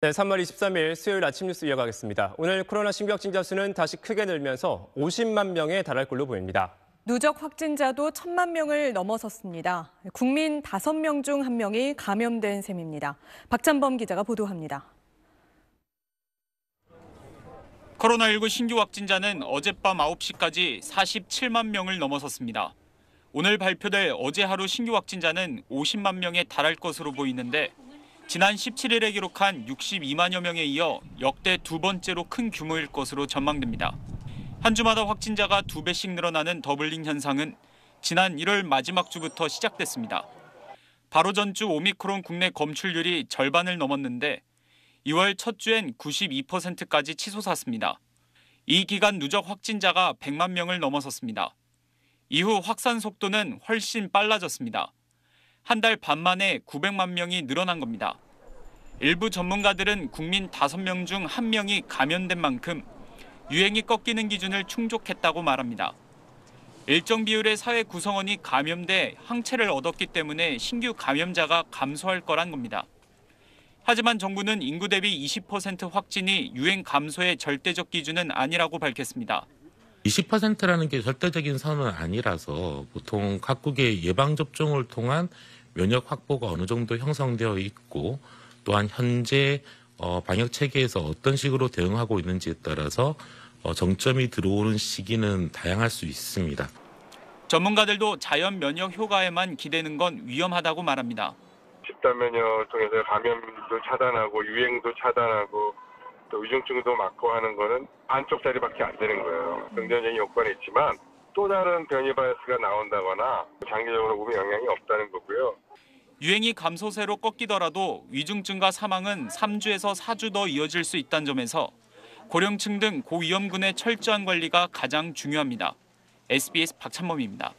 네, 3월 23일 수요일 아침 뉴스 이어가겠습니다. 오늘 코로나 신규 확진자 수는 다시 크게 늘면서 50만 명에 달할 걸로 보입니다. 누적 확진자도 1천만 명을 넘어섰습니다. 국민 5명 중 1명이 감염된 셈입니다. 박찬범 기자가 보도합니다. 코로나19 신규 확진자는 어젯밤 9시까지 47만 명을 넘어섰습니다. 오늘 발표될 어제 하루 신규 확진자는 50만 명에 달할 것으로 보이는데 지난 17일에 기록한 62만여 명에 이어 역대 두 번째로 큰 규모일 것으로 전망됩니다. 한 주마다 확진자가 두 배씩 늘어나는 더블링 현상은 지난 1월 마지막 주부터 시작됐습니다. 바로 전 주 오미크론 국내 검출률이 절반을 넘었는데 2월 첫 주엔 92%까지 치솟았습니다. 이 기간 누적 확진자가 100만 명을 넘어섰습니다. 이후 확산 속도는 훨씬 빨라졌습니다. 한 달 반 만에 900만 명이 늘어난 겁니다. 일부 전문가들은 국민 5명 중 1명이 감염된 만큼 유행이 꺾이는 기준을 충족했다고 말합니다. 일정 비율의 사회 구성원이 감염돼 항체를 얻었기 때문에 신규 감염자가 감소할 거란 겁니다. 하지만 정부는 인구 대비 20% 확진이 유행 감소의 절대적 기준은 아니라고 밝혔습니다. 20%라는 게 절대적인 선은 아니라서 보통 각국의 예방접종을 통한 면역 확보가 어느 정도 형성되어 있고 또한 현재 어, 방역 체계에서 어떤 식으로 대응하고 있는지에 따라서 어, 정점이 들어오는 시기는 다양할 수 있습니다. 전문가들도 자연 면역 효과에만 기대는 건 위험하다고 말합니다. 집단 면역 통해서 감염도 차단하고 유행도 차단하고 또 위중증도 막고 하는 거는 반쪽 자리밖에 안 되는 거예요. 음. 긍정적인 효과는 있지만 또 다른 변이 바이러스가 나온다거나 장기적으로 보면 영향이 없다는 거고요. 유행이 감소세로 꺾이더라도 위중증과 사망은 3주에서 4주 더 이어질 수 있다는 점에서 고령층 등 고위험군의 철저한 관리가 가장 중요합니다. SBS 박찬범입니다.